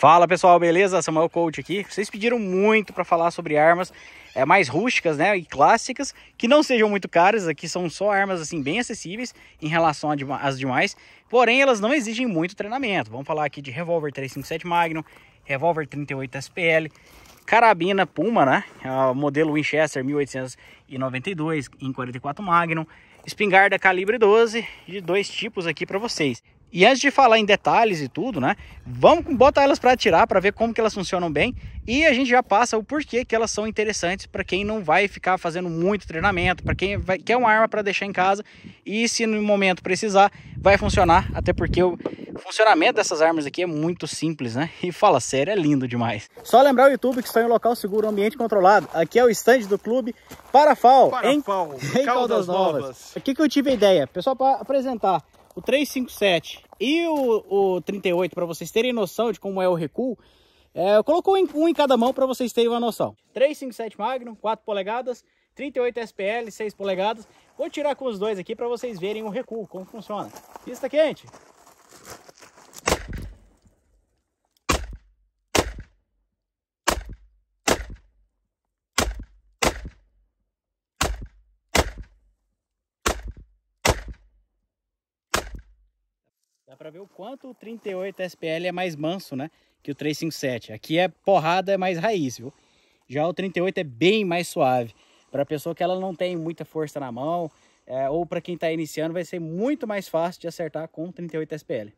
Fala pessoal, beleza? Samuel Coach aqui. Vocês pediram muito para falar sobre armas é, mais rústicas né, e clássicas, que não sejam muito caras, aqui são só armas assim bem acessíveis em relação às demais, porém elas não exigem muito treinamento. Vamos falar aqui de revólver 357 Magnum, revólver 38 SPL, carabina Puma, né? É modelo Winchester 1892 em 44 Magnum, espingarda calibre 12 de dois tipos aqui para vocês. E antes de falar em detalhes e tudo, né? Vamos botar elas para atirar, para ver como que elas funcionam bem e a gente já passa o porquê que elas são interessantes para quem não vai ficar fazendo muito treinamento, para quem vai, quer uma arma para deixar em casa e se no momento precisar vai funcionar, até porque o funcionamento dessas armas aqui é muito simples, né? E fala sério, é lindo demais. Só lembrar o YouTube que está em um local seguro, ambiente controlado. Aqui é o estande do clube Parafal, Parafal em, em Caldas, Caldas Novas. Novas. Aqui que eu tive a ideia, pessoal, para apresentar o 357 e o, o 38, para vocês terem noção de como é o recuo, é, colocou um em cada mão para vocês terem uma noção. 357 Magnum, 4 polegadas, 38 SPL, 6 polegadas. Vou tirar com os dois aqui para vocês verem o recuo, como funciona. Pista quente! para ver o quanto o 38 SPL é mais manso, né? Que o 357. Aqui é porrada, é mais raiz, viu? Já o 38 é bem mais suave. Para pessoa que ela não tem muita força na mão, é, ou para quem está iniciando, vai ser muito mais fácil de acertar com o 38 SPL.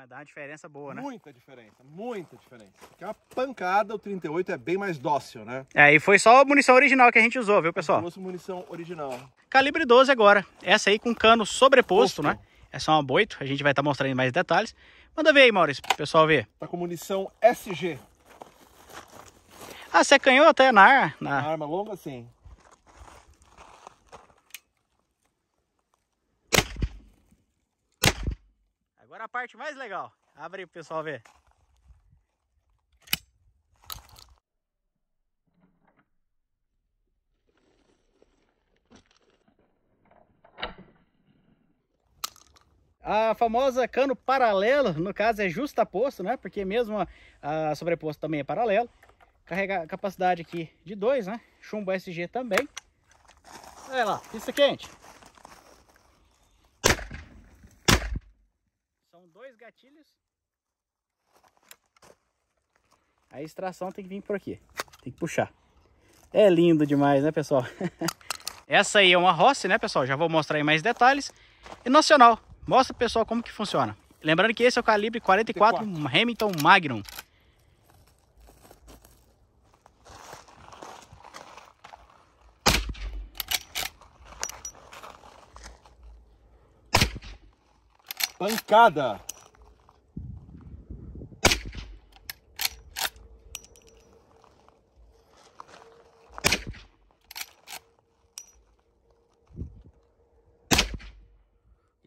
mas dá uma diferença boa, né? Muita diferença, muita diferença. Porque uma pancada, o 38 é bem mais dócil, né? É, e foi só a munição original que a gente usou, viu, pessoal? Nossa munição original. Calibre 12 agora. Essa aí com cano sobreposto, Opa. né? Essa é uma boito, a gente vai estar tá mostrando mais detalhes. Manda ver aí, Maurício, pro pessoal ver. Tá com munição SG. Ah, você é canhou até na, na... na arma longa, sim. Agora a parte mais legal. Abre aí pro pessoal ver. A famosa cano paralelo, no caso é justaposto, né? Porque mesmo a, a sobreposta também é paralelo. Carrega capacidade aqui de 2, né? Chumbo SG também. Olha lá, pista é quente. gatilhos. A extração tem que vir por aqui. Tem que puxar. É lindo demais, né, pessoal? Essa aí é uma roça, né, pessoal? Já vou mostrar aí mais detalhes. E nacional, mostra, pessoal, como que funciona. Lembrando que esse é o calibre 44, 44. Hamilton Magnum. Pancada!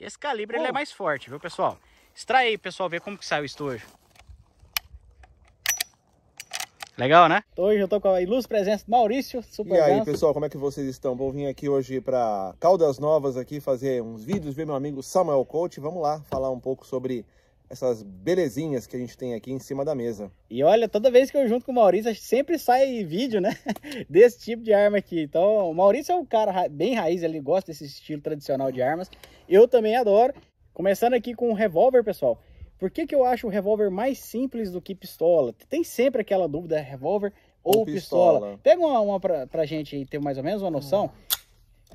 Esse calibre oh. ele é mais forte, viu, pessoal? Extrai aí, pessoal, ver como que sai o estojo. Legal, né? Hoje eu tô com a ilustre presença do Maurício, super E aí, pessoal, como é que vocês estão? Vou vir aqui hoje para Caldas Novas aqui fazer uns vídeos, ver meu amigo Samuel Coach. Vamos lá falar um pouco sobre essas belezinhas que a gente tem aqui em cima da mesa. E olha, toda vez que eu junto com o Maurício, sempre sai vídeo, né? Desse tipo de arma aqui. Então, o Maurício é um cara bem raiz, ele gosta desse estilo tradicional de armas. Eu também adoro. Começando aqui com o revólver, pessoal. Por que, que eu acho o revólver mais simples do que pistola? Tem sempre aquela dúvida, revólver ou, ou pistola. pistola. Pega uma, uma pra, pra gente ter mais ou menos uma noção. Hum.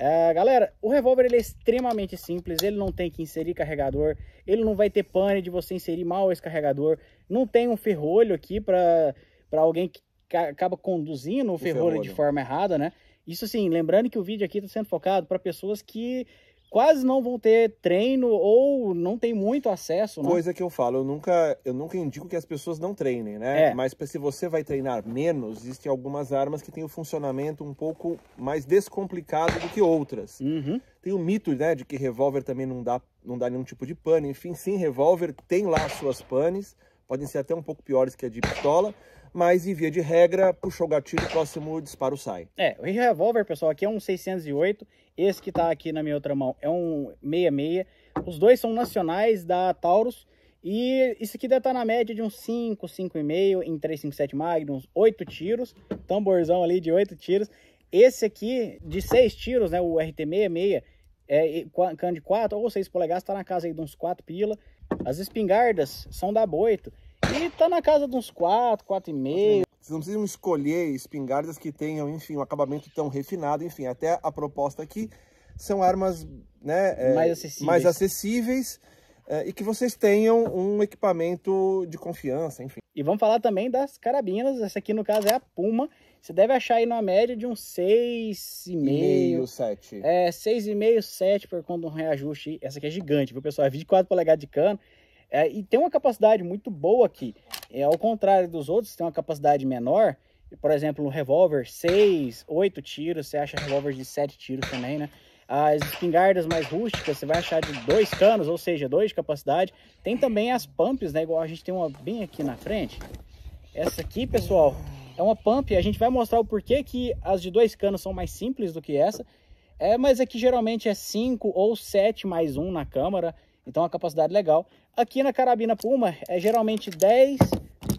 É, galera, o revólver ele é extremamente simples, ele não tem que inserir carregador, ele não vai ter pane de você inserir mal esse carregador, não tem um ferrolho aqui para alguém que acaba conduzindo o, o ferrolho, ferrolho de forma errada, né? Isso assim, lembrando que o vídeo aqui está sendo focado para pessoas que quase não vão ter treino ou não tem muito acesso. Né? Coisa que eu falo, eu nunca, eu nunca indico que as pessoas não treinem, né? É. Mas se você vai treinar menos, existem algumas armas que têm o um funcionamento um pouco mais descomplicado do que outras. Uhum. Tem o mito, né, de que revólver também não dá, não dá nenhum tipo de pane. Enfim, sim, revólver tem lá suas panes, podem ser até um pouco piores que a de pistola, mas em via de regra, puxou o gatilho, próximo disparo sai. É, o revólver, pessoal, aqui é um 608, esse que tá aqui na minha outra mão é um 66. Os dois são nacionais da Taurus, e isso aqui deve estar tá na média de uns 5, 5,5 em 357 Magnum, 8 tiros, tamborzão ali de 8 tiros. Esse aqui de 6 tiros, né, o RT66, é, cano de 4 ou 6 polegadas, está na casa aí de uns 4 pila. As espingardas são da Boito. E tá na casa de uns 4, meio. Vocês não precisam escolher espingardas que tenham, enfim, um acabamento tão refinado, enfim, até a proposta aqui são armas né, é, mais acessíveis, mais acessíveis é, e que vocês tenham um equipamento de confiança, enfim. E vamos falar também das carabinas, essa aqui no caso é a Puma, você deve achar aí numa média de uns 6,5. 7. É, 6,5, 7 por conta de um reajuste. Essa aqui é gigante, viu, pessoal? É 24 polegadas de cano. É, e tem uma capacidade muito boa aqui. É, ao contrário dos outros, tem uma capacidade menor. Por exemplo, um revólver 6, 8 tiros, você acha revólver de 7 tiros também, né? As espingardas mais rústicas, você vai achar de dois canos, ou seja, dois de capacidade. Tem também as pumps, né? Igual a gente tem uma bem aqui na frente. Essa aqui, pessoal, é uma pump. A gente vai mostrar o porquê que as de dois canos são mais simples do que essa. É, mas aqui geralmente é 5 ou 7 mais 1 um na câmara. Então, é uma capacidade legal. Aqui na carabina Puma é geralmente 10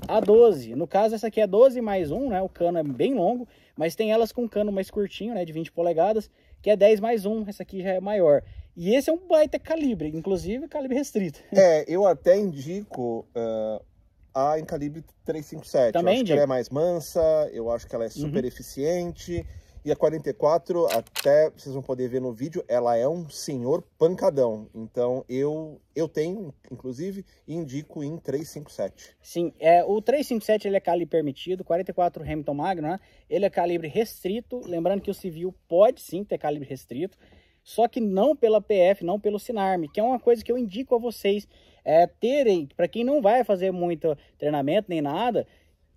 a 12. No caso, essa aqui é 12 mais 1, né? O cano é bem longo, mas tem elas com cano mais curtinho, né? De 20 polegadas, que é 10 mais 1. Essa aqui já é maior. E esse é um baita calibre, inclusive calibre restrito. É, eu até indico uh, a em calibre 357. Também eu acho indico. que ela é mais mansa, eu acho que ela é super uhum. eficiente. E a 44, até vocês vão poder ver no vídeo, ela é um senhor pancadão. Então eu eu tenho, inclusive, e indico em 357. Sim, é, o 357 ele é calibre permitido, 44 Hamilton Magno, né? Ele é calibre restrito, lembrando que o civil pode sim ter calibre restrito, só que não pela PF, não pelo Sinarme, que é uma coisa que eu indico a vocês é, terem, para quem não vai fazer muito treinamento nem nada,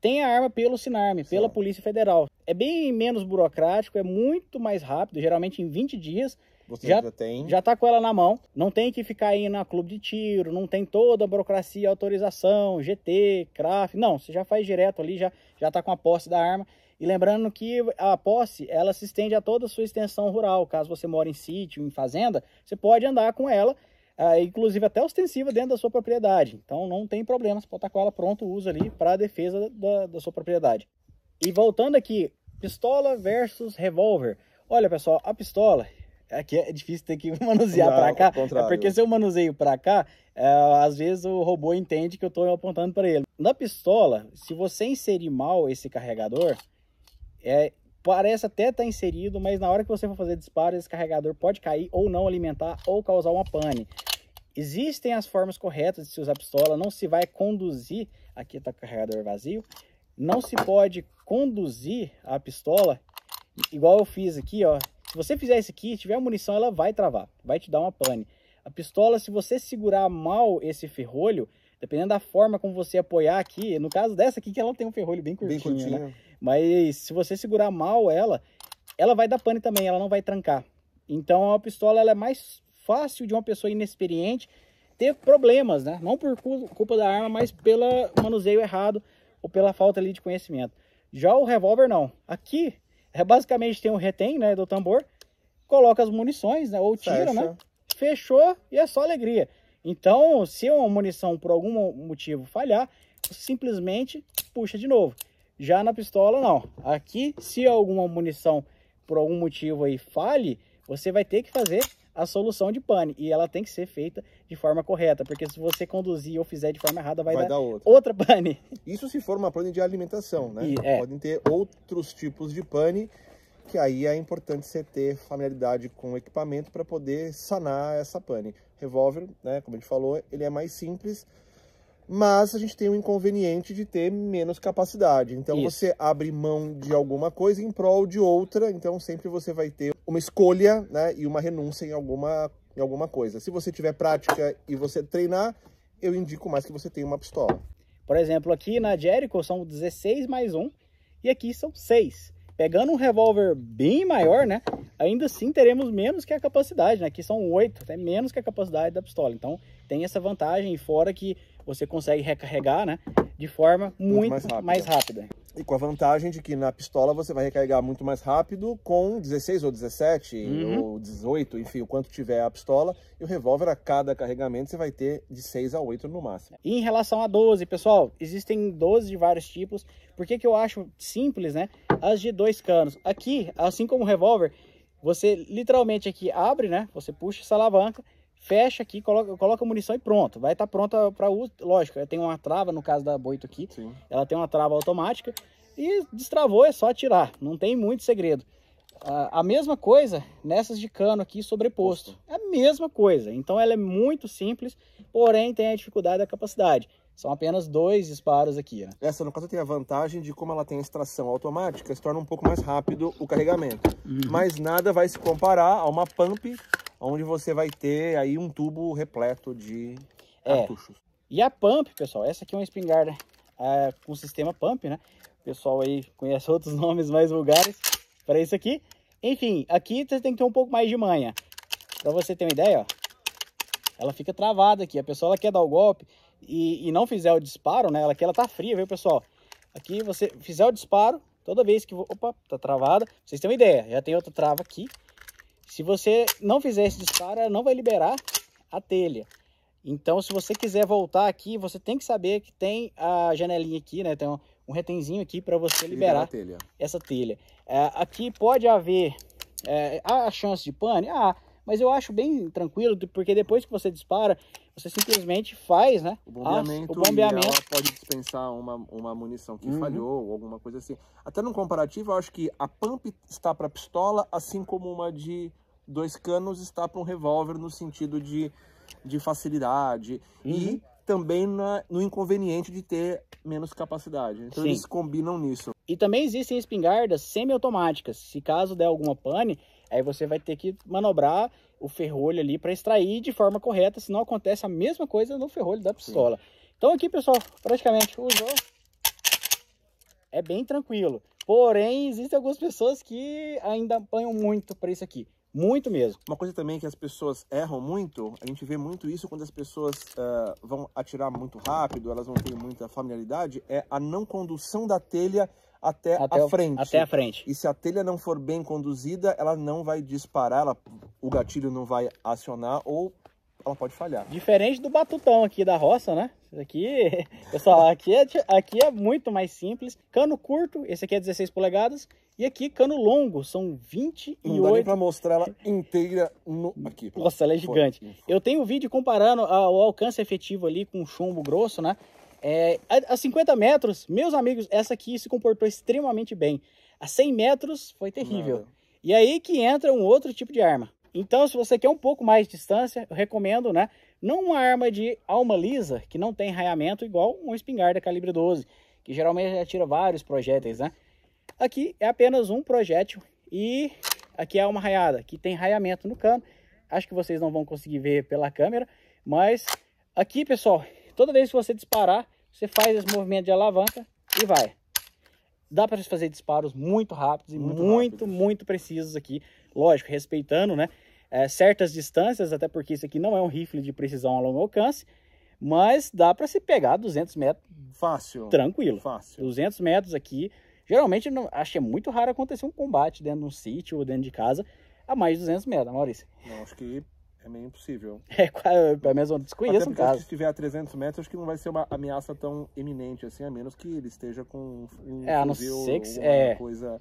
tem a arma pelo Sinarme, pela Sim. Polícia Federal. É bem menos burocrático, é muito mais rápido, geralmente em 20 dias. Você já, já tem. Já tá com ela na mão. Não tem que ficar aí na clube de tiro, não tem toda a burocracia, autorização, GT, craft. Não, você já faz direto ali, já, já tá com a posse da arma. E lembrando que a posse, ela se estende a toda a sua extensão rural. Caso você mora em sítio, em fazenda, você pode andar com ela ah, inclusive até ostensiva dentro da sua propriedade. Então não tem problema, você pode estar com ela pronto uso ali para a defesa da, da sua propriedade. E voltando aqui, pistola versus revólver. Olha pessoal, a pistola, aqui é difícil ter que manusear para cá, é porque se eu manuseio para cá, é, às vezes o robô entende que eu estou apontando para ele. Na pistola, se você inserir mal esse carregador, é, parece até estar tá inserido, mas na hora que você for fazer disparo, esse carregador pode cair ou não alimentar ou causar uma pane. Existem as formas corretas de se usar pistola, não se vai conduzir, aqui está o carregador vazio, não se pode conduzir a pistola, igual eu fiz aqui, ó. Se você fizer isso aqui, tiver munição, ela vai travar, vai te dar uma pane. A pistola, se você segurar mal esse ferrolho, dependendo da forma como você apoiar aqui, no caso dessa aqui, que ela tem um ferrolho bem curtinho, bem curtinho. Né? Mas se você segurar mal ela, ela vai dar pane também, ela não vai trancar. Então a pistola ela é mais fácil de uma pessoa inexperiente ter problemas, né? Não por culpa da arma, mas pelo manuseio errado ou pela falta ali de conhecimento. Já o revólver não. Aqui é basicamente tem um retém, né, do tambor, coloca as munições, né, ou tira, né? Fecha. né? Fechou e é só alegria. Então, se uma munição por algum motivo falhar, simplesmente puxa de novo. Já na pistola, não. Aqui, se alguma munição, por algum motivo aí, falhe, você vai ter que fazer a solução de pane. E ela tem que ser feita de forma correta, porque se você conduzir ou fizer de forma errada, vai, vai dar, dar, outra. outra pane. Isso se for uma pane de alimentação, né? E, é. Podem ter outros tipos de pane, que aí é importante você ter familiaridade com o equipamento para poder sanar essa pane. Revólver, né, como a gente falou, ele é mais simples, mas a gente tem o inconveniente de ter menos capacidade. Então Isso. você abre mão de alguma coisa em prol de outra, então sempre você vai ter uma escolha né, e uma renúncia em alguma, em alguma coisa. Se você tiver prática e você treinar, eu indico mais que você tenha uma pistola. Por exemplo, aqui na Jericho são 16 mais um e aqui são 6. Pegando um revólver bem maior, né? Ainda assim teremos menos que a capacidade, né? Aqui são 8, até menos que a capacidade da pistola. Então tem essa vantagem, fora que você consegue recarregar, né? De forma muito, muito mais, rápida. mais, rápida. E com a vantagem de que na pistola você vai recarregar muito mais rápido com 16 ou 17 uhum. ou 18, enfim, o quanto tiver a pistola. E o revólver, a cada carregamento, você vai ter de 6 a 8 no máximo. E em relação a 12, pessoal, existem 12 de vários tipos. Por que, que eu acho simples, né? As de dois canos. Aqui, assim como o revólver, você literalmente aqui abre, né? Você puxa essa alavanca fecha aqui, coloca, coloca munição e pronto. Vai estar tá pronta para uso. Lógico, ela tem uma trava, no caso da Boito aqui, Sim. ela tem uma trava automática. E destravou, é só atirar. Não tem muito segredo. Ah, a mesma coisa nessas de cano aqui sobreposto. É a mesma coisa. Então ela é muito simples, porém tem a dificuldade da capacidade. São apenas dois disparos aqui, né? Essa, no caso, tem a vantagem de como ela tem extração automática, se torna um pouco mais rápido o carregamento. Uhum. Mas nada vai se comparar a uma pump onde você vai ter aí um tubo repleto de é. cartuchos. E a pump, pessoal, essa aqui é uma espingarda é, com sistema pump, né? O pessoal aí conhece outros nomes mais vulgares para isso aqui. Enfim, aqui você tem que ter um pouco mais de manha. Para você ter uma ideia, ó, ela fica travada aqui. A pessoa ela quer dar o golpe e, e não fizer o disparo, né? Ela aqui ela tá fria, viu, pessoal? Aqui você fizer o disparo, toda vez que... Opa, tá travada. vocês têm uma ideia, já tem outra trava aqui. Se você não fizer esse disparo, ela não vai liberar a telha. Então, se você quiser voltar aqui, você tem que saber que tem a janelinha aqui, né? Tem um, um retenzinho aqui para você liberar, telha. essa telha. É, aqui pode haver é, a chance de pane, ah, mas eu acho bem tranquilo, porque depois que você dispara, você simplesmente faz, né? O bombeamento, as, o bombeamento. pode dispensar uma, uma munição que uhum. falhou ou alguma coisa assim. Até no comparativo, eu acho que a pump está para pistola, assim como uma de dois canos está para um revólver no sentido de, de facilidade uhum. e também na, no inconveniente de ter menos capacidade. Então Sim. eles combinam nisso. E também existem espingardas semiautomáticas. Se caso der alguma pane, aí você vai ter que manobrar o ferrolho ali para extrair de forma correta, senão acontece a mesma coisa no ferrolho da pistola. Sim. Então aqui, pessoal, praticamente usou, é bem tranquilo. Porém, existem algumas pessoas que ainda apanham muito para isso aqui. Muito mesmo. Uma coisa também que as pessoas erram muito, a gente vê muito isso quando as pessoas uh, vão atirar muito rápido, elas não têm muita familiaridade, é a não condução da telha até, até a frente. O, até a frente. E se a telha não for bem conduzida, ela não vai disparar, ela, o gatilho não vai acionar ou ela pode falhar. Diferente do batutão aqui da roça, né? Aqui, pessoal, aqui é, aqui é muito mais simples. Cano curto, esse aqui é 16 polegadas. E aqui, cano longo, são 28... Não dá nem pra mostrar ela inteira no... aqui. Nossa, ela é gigante. Foi. Eu tenho um vídeo comparando o alcance efetivo ali com o chumbo grosso, né? É, a, a 50 metros, meus amigos, essa aqui se comportou extremamente bem. A 100 metros foi terrível. Não. E aí que entra um outro tipo de arma. Então, se você quer um pouco mais de distância, eu recomendo, né? Não uma arma de alma lisa, que não tem raiamento, igual uma espingarda calibre 12, que geralmente atira vários projéteis, né? Aqui é apenas um projétil e aqui é uma raiada, que tem raiamento no cano. Acho que vocês não vão conseguir ver pela câmera, mas aqui, pessoal, toda vez que você disparar, você faz esse movimento de alavanca e vai. Dá para fazer disparos muito rápidos e muito, muito, rápido. muito precisos aqui. Lógico, respeitando né, é, certas distâncias, até porque isso aqui não é um rifle de precisão a longo alcance, mas dá para se pegar 200 metros. Fácil. Tranquilo. Fácil. 200 metros aqui, Geralmente, não, acho que é muito raro acontecer um combate dentro de um sítio ou dentro de casa a mais de 200 metros, né, Maurício. Não, acho que é meio impossível. É, é, pelo menos eu desconheço um caso. Se estiver a 300 metros, acho que não vai ser uma ameaça tão iminente assim, a menos que ele esteja com um é, fuzil ou que, é, coisa...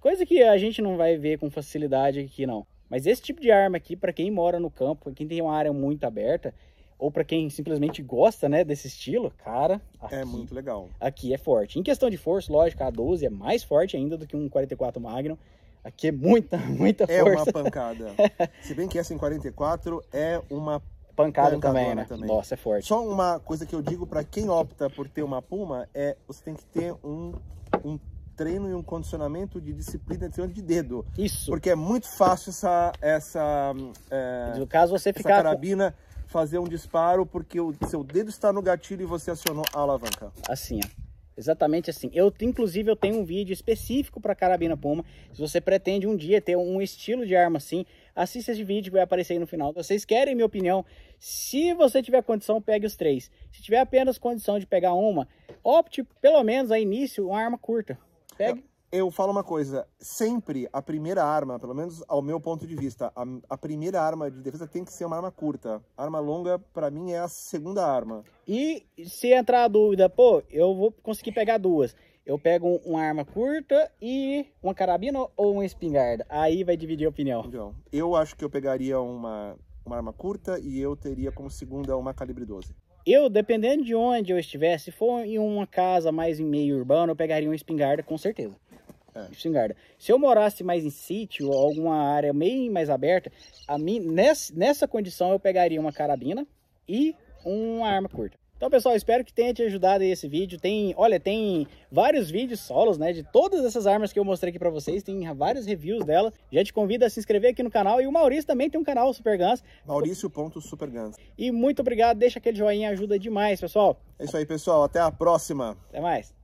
Coisa que a gente não vai ver com facilidade aqui, não. Mas esse tipo de arma aqui, para quem mora no campo, quem tem uma área muito aberta, ou para quem simplesmente gosta, né, desse estilo, cara, é aqui, é muito legal. Aqui é forte. Em questão de força, lógico, a 12 é mais forte ainda do que um 44 Magnum. Aqui é muita, muita força. É uma pancada. Se bem que essa em 44 é uma pancada também, né? Também. Nossa, é forte. Só uma coisa que eu digo para quem opta por ter uma Puma é você tem que ter um, um treino e um condicionamento de disciplina de treino de dedo. Isso. Porque é muito fácil essa essa hum, é, no caso você essa ficar carabina com fazer um disparo porque o seu dedo está no gatilho e você acionou a alavanca? Assim, ó. Exatamente assim. Eu, inclusive, eu tenho um vídeo específico para carabina Puma. Se você pretende um dia ter um estilo de arma assim, assista esse vídeo que vai aparecer aí no final. Vocês querem minha opinião? Se você tiver condição, pegue os três. Se tiver apenas condição de pegar uma, opte pelo menos a início uma arma curta. Pegue eu falo uma coisa, sempre a primeira arma, pelo menos ao meu ponto de vista, a, a primeira arma de defesa tem que ser uma arma curta. arma longa, para mim, é a segunda arma. E se entrar a dúvida, pô, eu vou conseguir pegar duas. Eu pego uma arma curta e uma carabina ou uma espingarda? Aí vai dividir a opinião. Então, eu acho que eu pegaria uma, uma arma curta e eu teria como segunda uma calibre 12. Eu, dependendo de onde eu estivesse, se for em uma casa mais em meio urbano, eu pegaria uma espingarda com certeza. É. Espingarda. Se eu morasse mais em sítio ou alguma área meio mais aberta, a mim, nessa, nessa condição eu pegaria uma carabina e uma arma curta. Então, pessoal, espero que tenha te ajudado esse vídeo. Tem, olha, tem vários vídeos solos, né, de todas essas armas que eu mostrei aqui para vocês. Tem vários reviews dela. Já te convido a se inscrever aqui no canal. E o Maurício também tem um canal, Super Guns. Maurício.superguns. E muito obrigado. Deixa aquele joinha, ajuda demais, pessoal. É isso aí, pessoal. Até a próxima. Até mais.